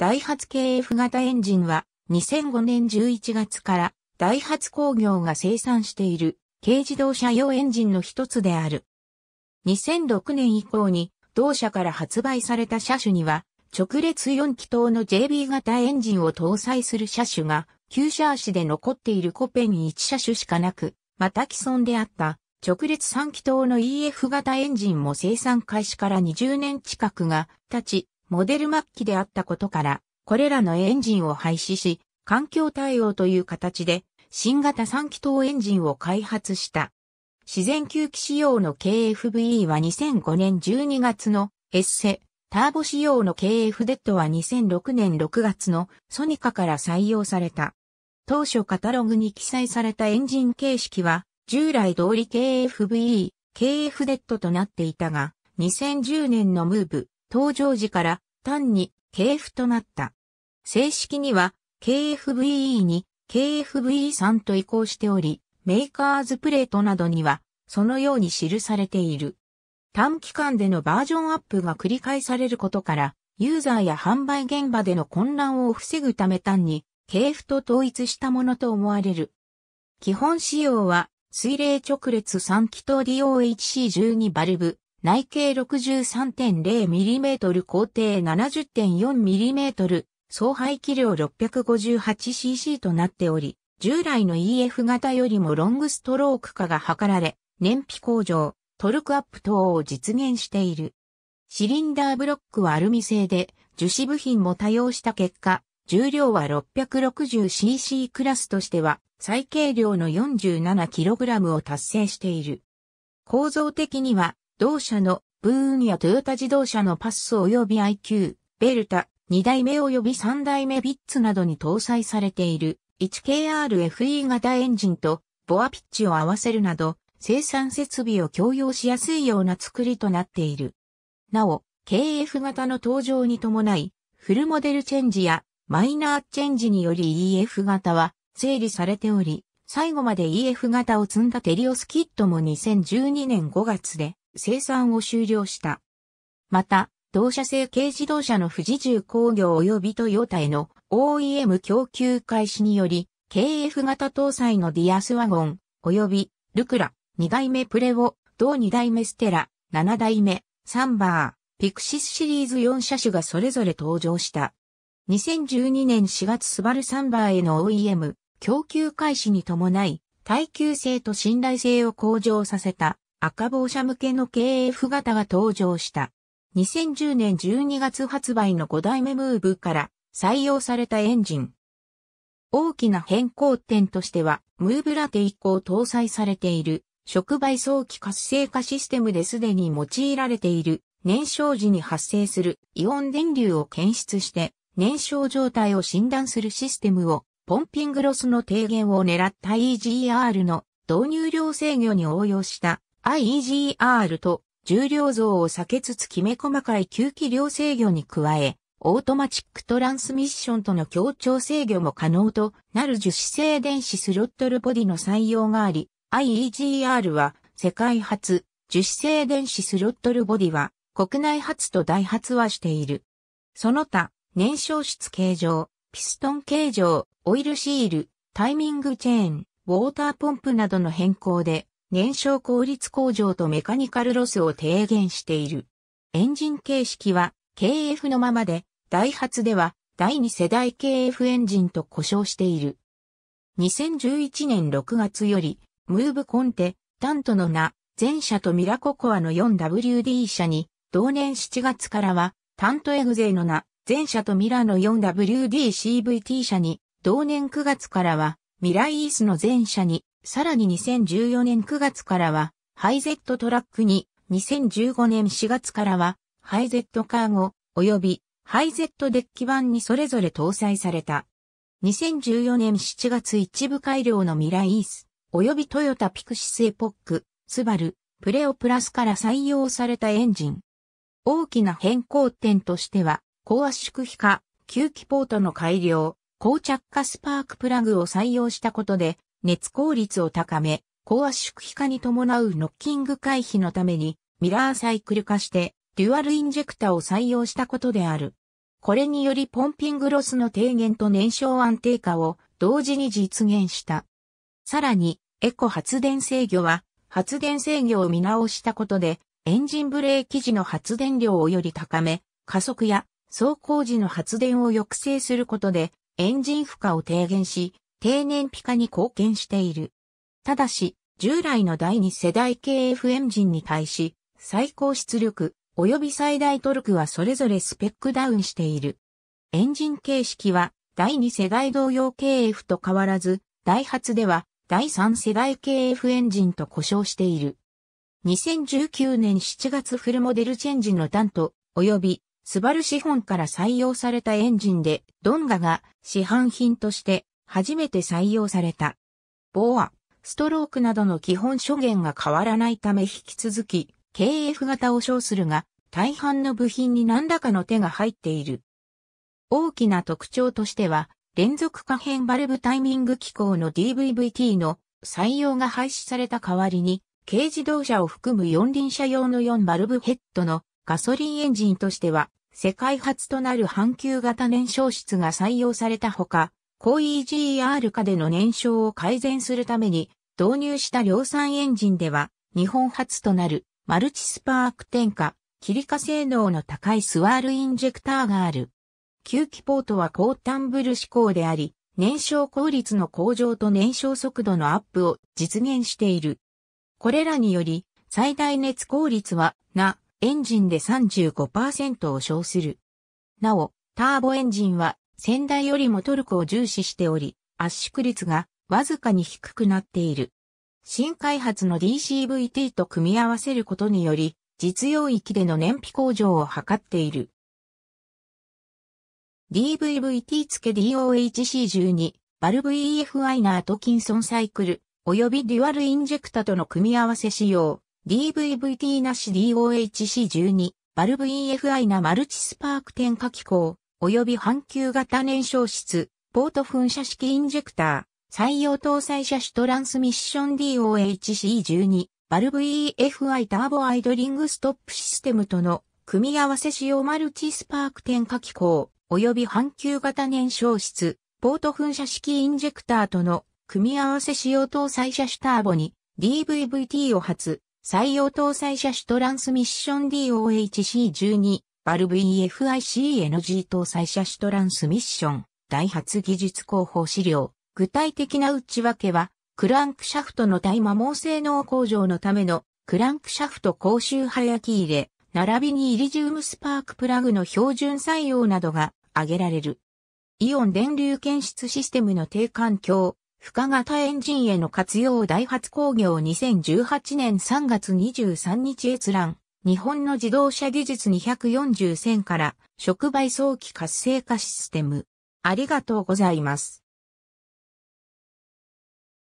ダイハツ KF 型エンジンは2005年11月からダイハツ工業が生産している軽自動車用エンジンの一つである。2006年以降に同社から発売された車種には直列4気筒の JB 型エンジンを搭載する車種が旧車足で残っているコペン1車種しかなく、また既存であった直列3気筒の EF 型エンジンも生産開始から20年近くが経ち、モデル末期であったことから、これらのエンジンを廃止し、環境対応という形で、新型3気筒エンジンを開発した。自然吸気仕様の KFVE は2005年12月のエッセ、ターボ仕様の k f デッドは2006年6月のソニカから採用された。当初カタログに記載されたエンジン形式は、従来通り KFVE、k f デッドとなっていたが、2010年のムーブ、登場時から単に KF となった。正式には KFVE に KFVE3 と移行しており、メーカーズプレートなどにはそのように記されている。短期間でのバージョンアップが繰り返されることから、ユーザーや販売現場での混乱を防ぐため単に KF と統一したものと思われる。基本仕様は水冷直列3気筒 DOHC12 バルブ、内径 63.0mm 高低 70.4mm、総排気量 658cc となっており、従来の EF 型よりもロングストローク化が図られ、燃費向上、トルクアップ等を実現している。シリンダーブロックはアルミ製で、樹脂部品も多用した結果、重量は 660cc クラスとしては最軽量の 47kg を達成している。構造的には同社のブーンやトヨタ自動車のパッソ及び IQ、ベルタ、2代目及び3代目ビッツなどに搭載されている 1KRFE 型エンジンとボアピッチを合わせるなど生産設備を共用しやすいような作りとなっている。なお、KF 型の登場に伴い、フルモデルチェンジやマイナーチェンジにより EF 型は整理されており、最後まで EF 型を積んだテリオスキットも2012年5月で生産を終了した。また、同社製軽自動車の富士重工業及びトヨタへの OEM 供給開始により、KF 型搭載のディアスワゴン、及び、ルクラ、2代目プレオ、同2代目ステラ、7代目、サンバー、ピクシスシリーズ4車種がそれぞれ登場した。2012年4月スバルサンバーへの OEM、供給開始に伴い、耐久性と信頼性を向上させた赤帽者向けの KF 型が登場した。2010年12月発売の5代目ムーブから採用されたエンジン。大きな変更点としては、ムーブラテ以降搭載されている、触媒早期活性化システムですでに用いられている、燃焼時に発生するイオン電流を検出して、燃焼状態を診断するシステムを、ポンピングロスの低減を狙った EGR の導入量制御に応用した IEGR と重量増を避けつつきめ細かい吸気量制御に加え、オートマチックトランスミッションとの協調制御も可能となる樹脂製電子スロットルボディの採用があり、IEGR は世界初、樹脂製電子スロットルボディは国内初と大発はしている。その他、燃焼室形状、ピストン形状、オイルシール、タイミングチェーン、ウォーターポンプなどの変更で燃焼効率向上とメカニカルロスを低減している。エンジン形式は KF のままで、ダイハツでは第2世代 KF エンジンと呼称している。2011年6月より、ムーブコンテ、タントの名、前者とミラココアの 4WD 車に、同年7月からは、タントエグゼの名、前者とミラの 4WDCVT 車に、同年9月からは、ミライースの前者に、さらに2014年9月からは、ハイゼットトラックに、2015年4月からは、ハイゼットカーゴ、及び、ハイゼットデッキ版にそれぞれ搭載された。2014年7月一部改良のミライース、及びトヨタピクシスエポック、スバル、プレオプラスから採用されたエンジン。大きな変更点としては、高圧縮比化、吸気ポートの改良、高着火スパークプラグを採用したことで、熱効率を高め、高圧縮比化に伴うノッキング回避のために、ミラーサイクル化して、デュアルインジェクタを採用したことである。これによりポンピングロスの低減と燃焼安定化を同時に実現した。さらに、エコ発電制御は、発電制御を見直したことで、エンジンブレーキ時の発電量をより高め、加速や走行時の発電を抑制することで、エンジン負荷を低減し、低燃費化に貢献している。ただし、従来の第2世代 KF エンジンに対し、最高出力及び最大トルクはそれぞれスペックダウンしている。エンジン形式は第2世代同様 KF と変わらず、ダイハツでは第3世代 KF エンジンと呼称している。2019年7月フルモデルチェンジの担当及びスバル資本から採用されたエンジンで、ドンガが市販品として初めて採用された。ボア、ストロークなどの基本諸元が変わらないため引き続き、KF 型を称するが、大半の部品に何らかの手が入っている。大きな特徴としては、連続可変バルブタイミング機構の DVVT の採用が廃止された代わりに、軽自動車を含む四輪車用の4バルブヘッドのガソリンエンジンとしては、世界初となる半球型燃焼室が採用されたほか、高 EGR 化での燃焼を改善するために導入した量産エンジンでは日本初となるマルチスパーク点火、切り化性能の高いスワールインジェクターがある。吸気ポートは高タンブル指向であり、燃焼効率の向上と燃焼速度のアップを実現している。これらにより、最大熱効率は、な、エンジンで35%を称する。なお、ターボエンジンは先代よりもトルクを重視しており、圧縮率がわずかに低くなっている。新開発の DCVT と組み合わせることにより、実用域での燃費向上を図っている。DVVT 付け DOHC12、バルブ EFI ナートキンソンサイクル、及びデュアルインジェクタとの組み合わせ仕様、DVVT なし DOHC12、バルブ EFI なマルチスパーク点火機構、及び半球型燃焼室、ポート噴射式インジェクター、採用搭載車種トランスミッション DOHC12、バルブ EFI ターボアイドリングストップシステムとの組み合わせ使用マルチスパーク点火機構、及び半球型燃焼室、ポート噴射式インジェクターとの組み合わせ使用搭載車種ターボに DVVT を発、採用搭載車種トランスミッション DOHC12、バルブ EFICNG 搭載車種トランスミッション、ダイハツ技術広報資料。具体的な内訳は、クランクシャフトの対摩耗性能向上のための、クランクシャフト高周波焼き入れ、並びにイリジウムスパークプラグの標準採用などが挙げられる。イオン電流検出システムの低環境、負荷型エンジンへの活用ダイハツ工業2018年3月23日閲覧。日本の自動車技術240選から触媒早期活性化システム。ありがとうございます。